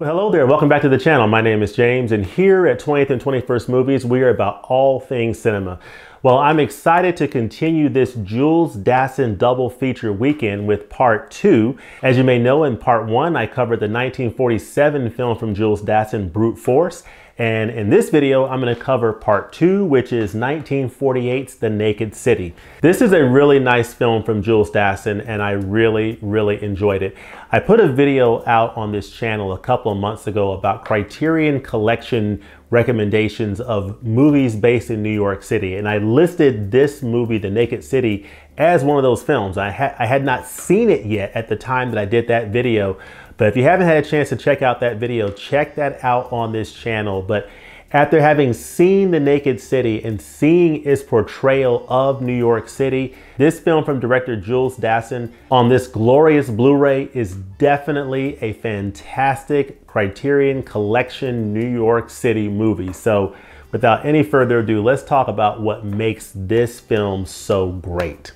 Well, hello there. Welcome back to the channel. My name is James, and here at 20th and 21st Movies, we are about all things cinema. Well, I'm excited to continue this Jules Dassin double feature weekend with part two. As you may know, in part one, I covered the 1947 film from Jules Dassin, Brute Force, and in this video, I'm gonna cover part two, which is 1948's The Naked City. This is a really nice film from Jules Dassin, and I really, really enjoyed it. I put a video out on this channel a couple of months ago about Criterion Collection recommendations of movies based in New York City. And I listed this movie, The Naked City, as one of those films. I, ha I had not seen it yet at the time that I did that video, but if you haven't had a chance to check out that video, check that out on this channel. But after having seen The Naked City and seeing its portrayal of New York City, this film from director Jules Dassin on this glorious Blu-ray is definitely a fantastic Criterion Collection New York City movie. So without any further ado, let's talk about what makes this film so great.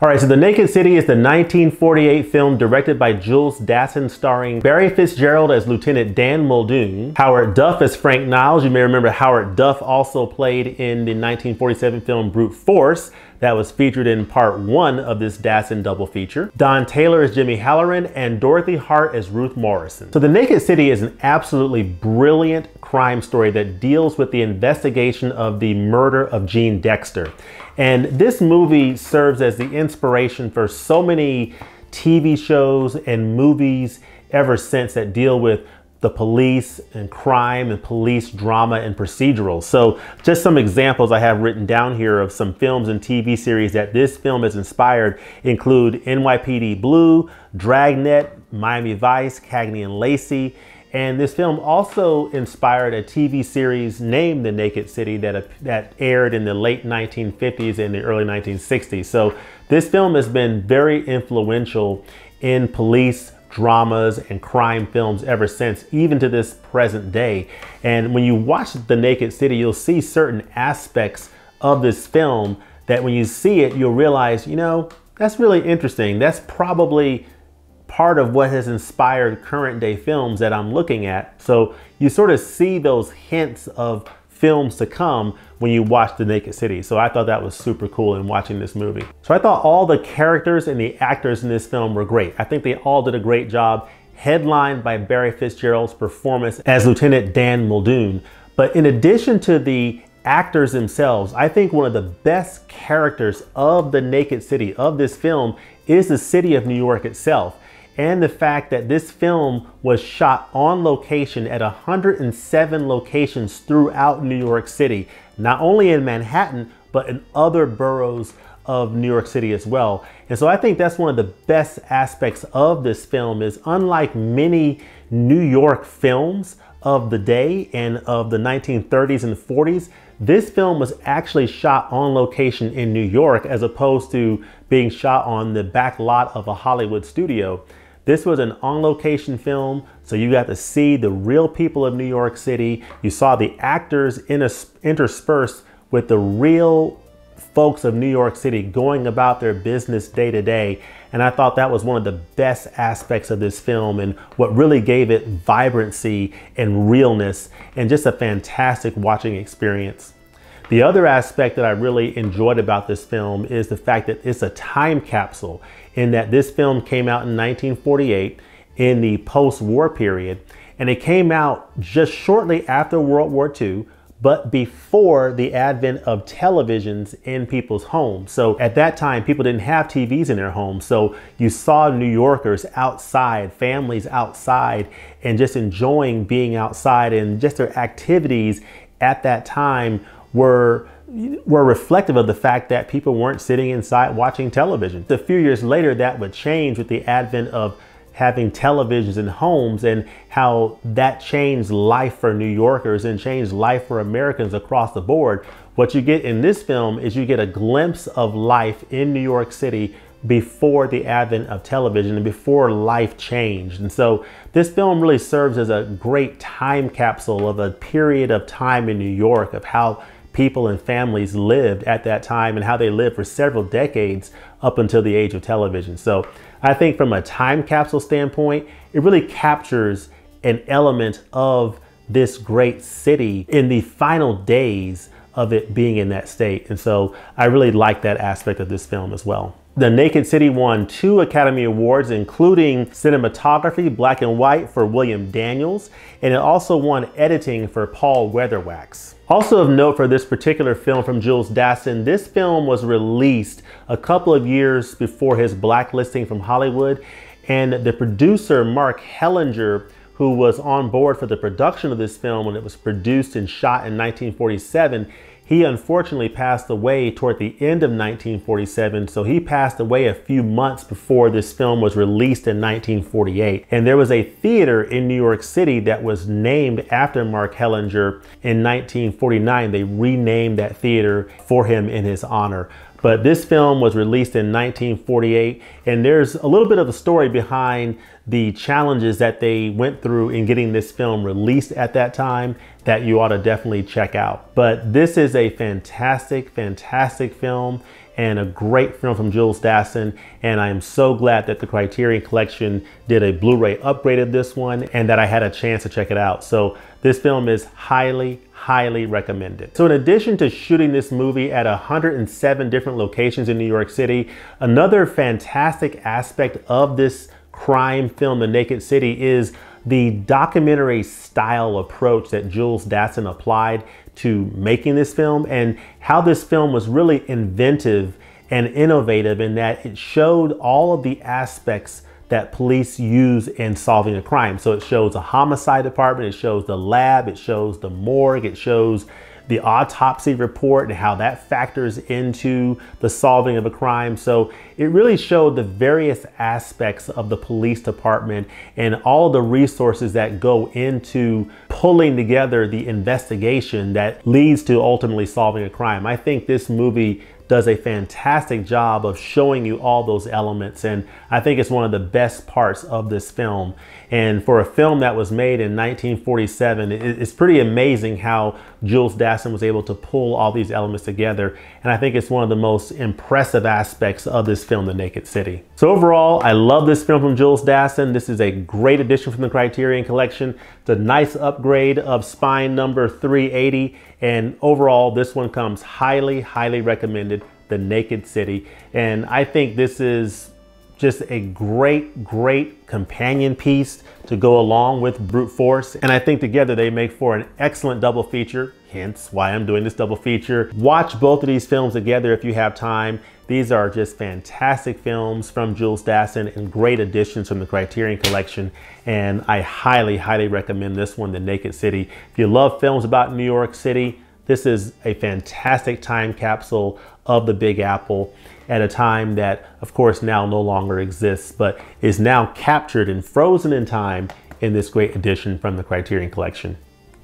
All right, so The Naked City is the 1948 film directed by Jules Dassin starring Barry Fitzgerald as Lieutenant Dan Muldoon, Howard Duff as Frank Niles. You may remember Howard Duff also played in the 1947 film Brute Force, that was featured in part one of this Dassin double feature. Don Taylor is Jimmy Halloran and Dorothy Hart is Ruth Morrison. So The Naked City is an absolutely brilliant crime story that deals with the investigation of the murder of Gene Dexter. And this movie serves as the inspiration for so many TV shows and movies ever since that deal with the police and crime and police drama and procedurals. So just some examples I have written down here of some films and TV series that this film has inspired include NYPD Blue, Dragnet, Miami Vice, Cagney and Lacey. And this film also inspired a TV series named The Naked City that, uh, that aired in the late 1950s and the early 1960s. So this film has been very influential in police dramas and crime films ever since, even to this present day. And when you watch The Naked City, you'll see certain aspects of this film that when you see it, you'll realize, you know, that's really interesting. That's probably part of what has inspired current day films that I'm looking at. So you sort of see those hints of films to come when you watch The Naked City. So I thought that was super cool in watching this movie. So I thought all the characters and the actors in this film were great. I think they all did a great job, headlined by Barry Fitzgerald's performance as Lieutenant Dan Muldoon. But in addition to the actors themselves, I think one of the best characters of The Naked City, of this film, is the city of New York itself and the fact that this film was shot on location at 107 locations throughout New York City, not only in Manhattan, but in other boroughs of New York City as well. And so I think that's one of the best aspects of this film is unlike many New York films of the day and of the 1930s and 40s, this film was actually shot on location in New York as opposed to being shot on the back lot of a Hollywood studio. This was an on-location film, so you got to see the real people of New York City. You saw the actors interspersed with the real folks of New York City going about their business day to day. And I thought that was one of the best aspects of this film and what really gave it vibrancy and realness and just a fantastic watching experience. The other aspect that I really enjoyed about this film is the fact that it's a time capsule in that this film came out in 1948 in the post-war period, and it came out just shortly after World War II, but before the advent of televisions in people's homes. So at that time, people didn't have TVs in their homes. So you saw New Yorkers outside, families outside, and just enjoying being outside and just their activities at that time were were reflective of the fact that people weren't sitting inside watching television. A few years later, that would change with the advent of having televisions in homes and how that changed life for New Yorkers and changed life for Americans across the board. What you get in this film is you get a glimpse of life in New York City before the advent of television and before life changed. And so this film really serves as a great time capsule of a period of time in New York of how people and families lived at that time and how they lived for several decades up until the age of television. So I think from a time capsule standpoint, it really captures an element of this great city in the final days of it being in that state. And so I really like that aspect of this film as well. The Naked City won two Academy Awards, including cinematography, black and white for William Daniels, and it also won editing for Paul Weatherwax. Also of note for this particular film from Jules Dassin, this film was released a couple of years before his blacklisting from Hollywood, and the producer, Mark Hellinger, who was on board for the production of this film when it was produced and shot in 1947, he unfortunately passed away toward the end of 1947, so he passed away a few months before this film was released in 1948. And there was a theater in New York City that was named after Mark Hellinger in 1949. They renamed that theater for him in his honor. But this film was released in 1948, and there's a little bit of a story behind the challenges that they went through in getting this film released at that time that you ought to definitely check out. But this is a fantastic, fantastic film and a great film from Jules Dassin. And I am so glad that the Criterion Collection did a Blu-ray upgrade of this one and that I had a chance to check it out. So this film is highly, highly recommended. So in addition to shooting this movie at 107 different locations in New York City, another fantastic aspect of this crime film, The Naked City, is the documentary style approach that Jules Dassin applied to making this film and how this film was really inventive and innovative in that it showed all of the aspects that police use in solving a crime. So it shows a homicide department, it shows the lab, it shows the morgue, it shows the autopsy report and how that factors into the solving of a crime. So it really showed the various aspects of the police department and all the resources that go into pulling together the investigation that leads to ultimately solving a crime. I think this movie does a fantastic job of showing you all those elements. And I think it's one of the best parts of this film and for a film that was made in 1947, it's pretty amazing how Jules Dassin was able to pull all these elements together. And I think it's one of the most impressive aspects of this film, The Naked City. So overall, I love this film from Jules Dassin. This is a great addition from the Criterion Collection. It's a nice upgrade of Spine number 380. And overall, this one comes highly, highly recommended, The Naked City. And I think this is just a great, great companion piece to go along with brute force. And I think together they make for an excellent double feature, hence why I'm doing this double feature. Watch both of these films together if you have time. These are just fantastic films from Jules Dassin and great additions from the Criterion Collection. And I highly, highly recommend this one, The Naked City. If you love films about New York City, this is a fantastic time capsule of the Big Apple at a time that, of course, now no longer exists, but is now captured and frozen in time in this great edition from the Criterion Collection.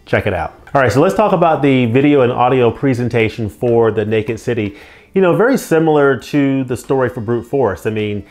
Check it out. All right, so let's talk about the video and audio presentation for The Naked City. You know, very similar to the story for Brute Force. I mean,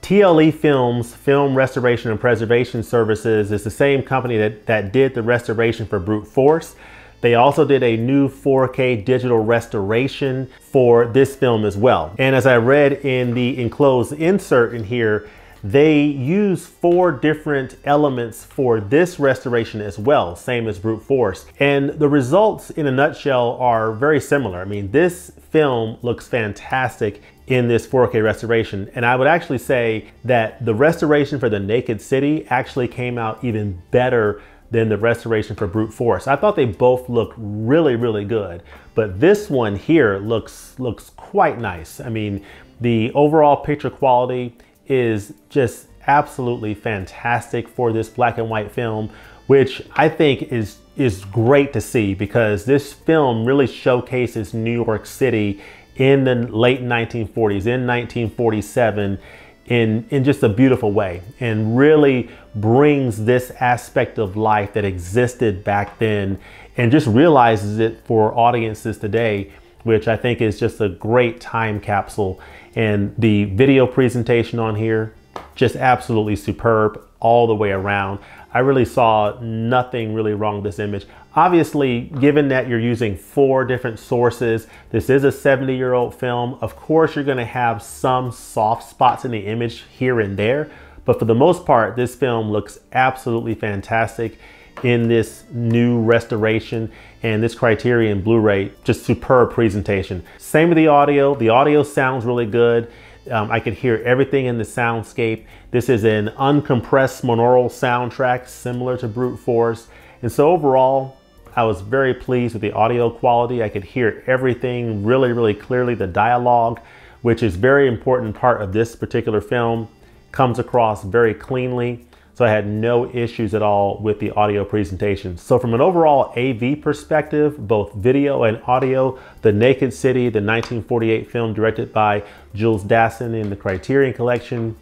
TLE Films, Film Restoration and Preservation Services, is the same company that, that did the restoration for Brute Force. They also did a new 4K digital restoration for this film as well. And as I read in the enclosed insert in here, they use four different elements for this restoration as well, same as brute force. And the results in a nutshell are very similar. I mean, this film looks fantastic in this 4K restoration. And I would actually say that the restoration for the Naked City actually came out even better than the restoration for brute force. I thought they both look really, really good, but this one here looks, looks quite nice. I mean, the overall picture quality is just absolutely fantastic for this black and white film, which I think is, is great to see because this film really showcases New York City in the late 1940s, in 1947, in, in just a beautiful way and really brings this aspect of life that existed back then and just realizes it for audiences today, which I think is just a great time capsule. And the video presentation on here just absolutely superb all the way around. I really saw nothing really wrong with this image. Obviously, given that you're using four different sources, this is a 70 year old film. Of course, you're gonna have some soft spots in the image here and there, but for the most part, this film looks absolutely fantastic in this new restoration and this Criterion Blu-ray, just superb presentation. Same with the audio, the audio sounds really good. Um, I could hear everything in the soundscape. This is an uncompressed monaural soundtrack similar to Brute Force. And so overall, I was very pleased with the audio quality. I could hear everything really, really clearly. The dialogue, which is very important part of this particular film, comes across very cleanly. So I had no issues at all with the audio presentation. So from an overall AV perspective, both video and audio, The Naked City, the 1948 film directed by Jules Dassin in the Criterion Collection,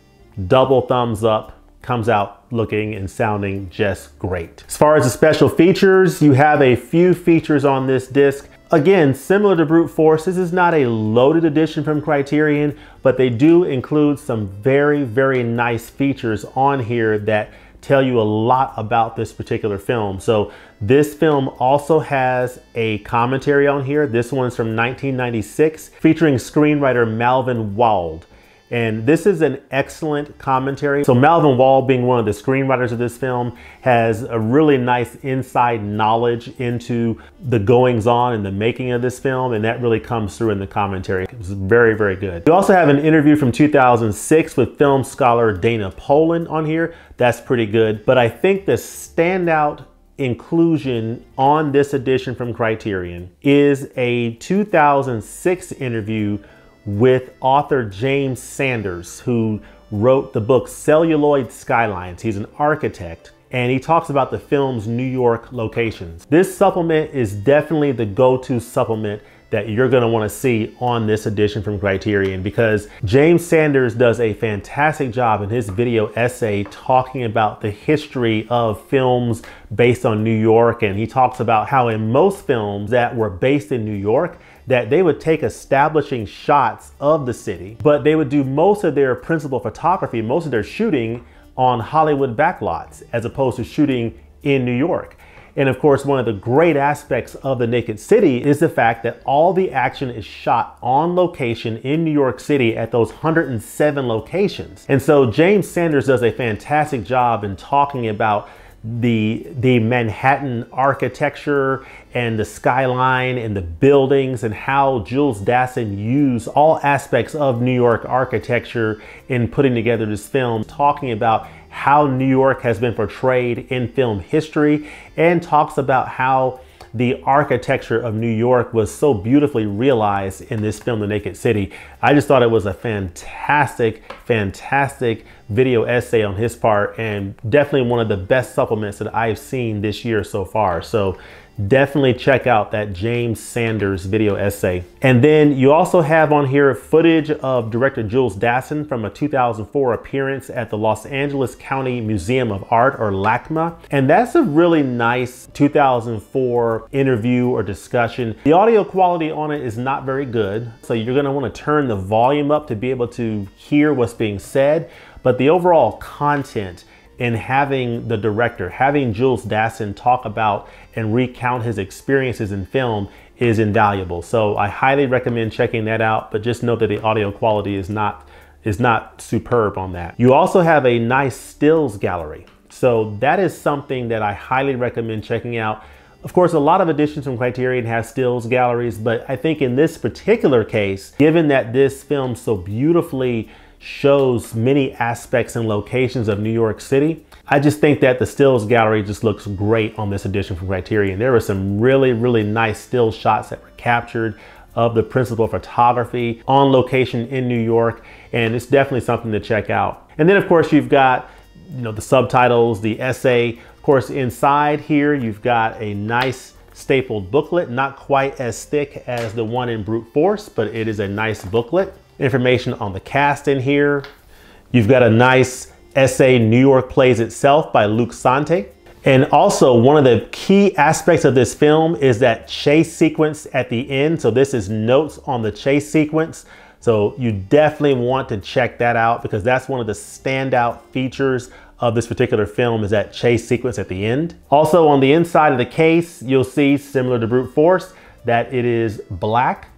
double thumbs up, comes out looking and sounding just great. As far as the special features, you have a few features on this disc Again, similar to Brute Force, this is not a loaded edition from Criterion, but they do include some very, very nice features on here that tell you a lot about this particular film. So this film also has a commentary on here. This one's from 1996, featuring screenwriter Malvin Wald. And this is an excellent commentary. So Malvin Wall, being one of the screenwriters of this film, has a really nice inside knowledge into the goings on and the making of this film, and that really comes through in the commentary. It was very, very good. We also have an interview from 2006 with film scholar Dana Poland on here. That's pretty good. But I think the standout inclusion on this edition from Criterion is a 2006 interview with author James Sanders, who wrote the book Celluloid Skylines. He's an architect and he talks about the film's New York locations. This supplement is definitely the go-to supplement that you're gonna wanna see on this edition from Criterion because James Sanders does a fantastic job in his video essay talking about the history of films based on New York. And he talks about how in most films that were based in New York, that they would take establishing shots of the city, but they would do most of their principal photography, most of their shooting on Hollywood backlots as opposed to shooting in New York. And of course, one of the great aspects of The Naked City is the fact that all the action is shot on location in New York City at those 107 locations. And so James Sanders does a fantastic job in talking about the the Manhattan architecture and the skyline and the buildings and how Jules Dassin used all aspects of New York architecture in putting together this film, talking about how New York has been portrayed in film history and talks about how the architecture of New York was so beautifully realized in this film, The Naked City. I just thought it was a fantastic, fantastic video essay on his part and definitely one of the best supplements that I've seen this year so far. So definitely check out that James Sanders video essay. And then you also have on here footage of director Jules Dassin from a 2004 appearance at the Los Angeles County Museum of Art or LACMA. And that's a really nice 2004 interview or discussion. The audio quality on it is not very good. So you're gonna wanna turn the volume up to be able to hear what's being said. But the overall content in having the director, having Jules Dassin talk about and recount his experiences in film is invaluable. So I highly recommend checking that out, but just know that the audio quality is not is not superb on that. You also have a nice stills gallery. So that is something that I highly recommend checking out. Of course, a lot of editions from Criterion have stills galleries, but I think in this particular case, given that this film so beautifully shows many aspects and locations of New York City. I just think that the stills gallery just looks great on this edition from Criterion. There were some really, really nice still shots that were captured of the principal photography on location in New York, and it's definitely something to check out. And then of course you've got you know the subtitles, the essay. Of course, inside here you've got a nice stapled booklet, not quite as thick as the one in Brute Force, but it is a nice booklet information on the cast in here. You've got a nice essay, New York Plays Itself by Luke Sante. And also one of the key aspects of this film is that chase sequence at the end. So this is notes on the chase sequence. So you definitely want to check that out because that's one of the standout features of this particular film is that chase sequence at the end. Also on the inside of the case, you'll see similar to Brute Force that it is black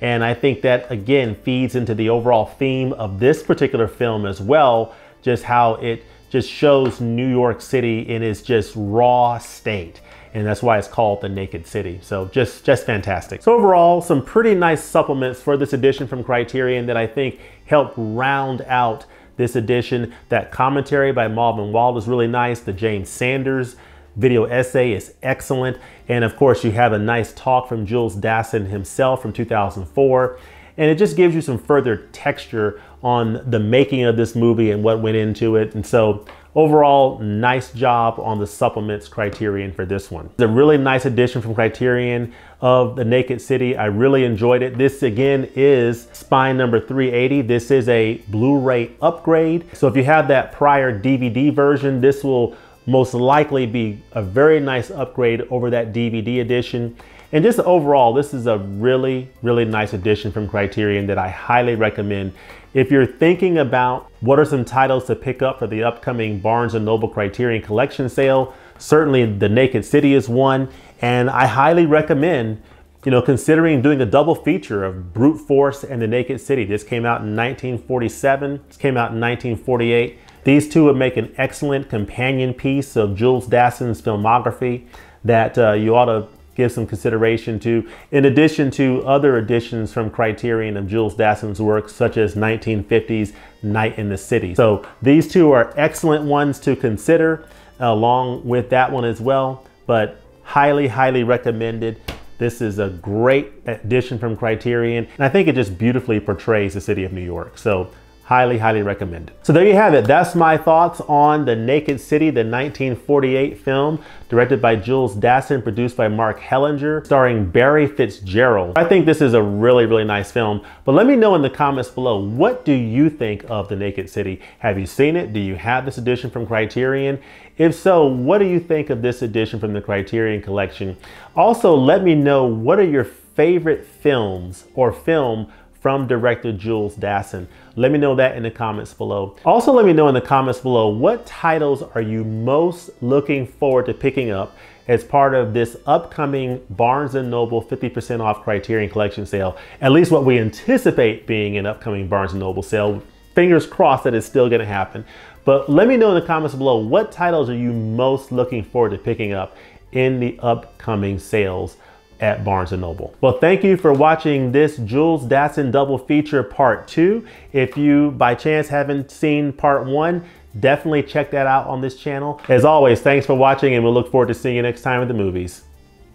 and I think that again feeds into the overall theme of this particular film as well, just how it just shows New York City in its just raw state. And that's why it's called the Naked City. So just, just fantastic. So overall, some pretty nice supplements for this edition from Criterion that I think help round out this edition. That commentary by Malvin Wald is really nice. The James Sanders video essay is excellent. And of course, you have a nice talk from Jules Dassin himself from 2004. And it just gives you some further texture on the making of this movie and what went into it. And so overall, nice job on the supplements criterion for this one. It's a really nice addition from Criterion of The Naked City. I really enjoyed it. This again is Spine number 380. This is a Blu-ray upgrade. So if you have that prior DVD version, this will most likely be a very nice upgrade over that DVD edition. And just overall, this is a really, really nice addition from Criterion that I highly recommend. If you're thinking about what are some titles to pick up for the upcoming Barnes & Noble Criterion Collection sale, certainly The Naked City is one, and I highly recommend you know, considering doing a double feature of Brute Force and The Naked City. This came out in 1947, this came out in 1948. These two would make an excellent companion piece of Jules Dassin's filmography that uh, you ought to give some consideration to, in addition to other editions from Criterion of Jules Dassin's work, such as 1950's Night in the City. So these two are excellent ones to consider, along with that one as well, but highly, highly recommended. This is a great addition from Criterion, and I think it just beautifully portrays the city of New York. So highly, highly recommend it. So there you have it. That's my thoughts on The Naked City, the 1948 film directed by Jules Dassin, produced by Mark Hellinger, starring Barry Fitzgerald. I think this is a really, really nice film, but let me know in the comments below, what do you think of The Naked City? Have you seen it? Do you have this edition from Criterion? If so, what do you think of this edition from the Criterion Collection? Also, let me know what are your favorite films or film from director Jules Dassin? Let me know that in the comments below. Also, let me know in the comments below what titles are you most looking forward to picking up as part of this upcoming Barnes & Noble 50% off Criterion Collection sale, at least what we anticipate being an upcoming Barnes & Noble sale. Fingers crossed that it's still gonna happen. But let me know in the comments below what titles are you most looking forward to picking up in the upcoming sales at Barnes & Noble. Well, thank you for watching this Jules Datsun double feature part two. If you by chance haven't seen part one, definitely check that out on this channel. As always, thanks for watching and we'll look forward to seeing you next time at the movies.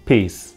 Peace.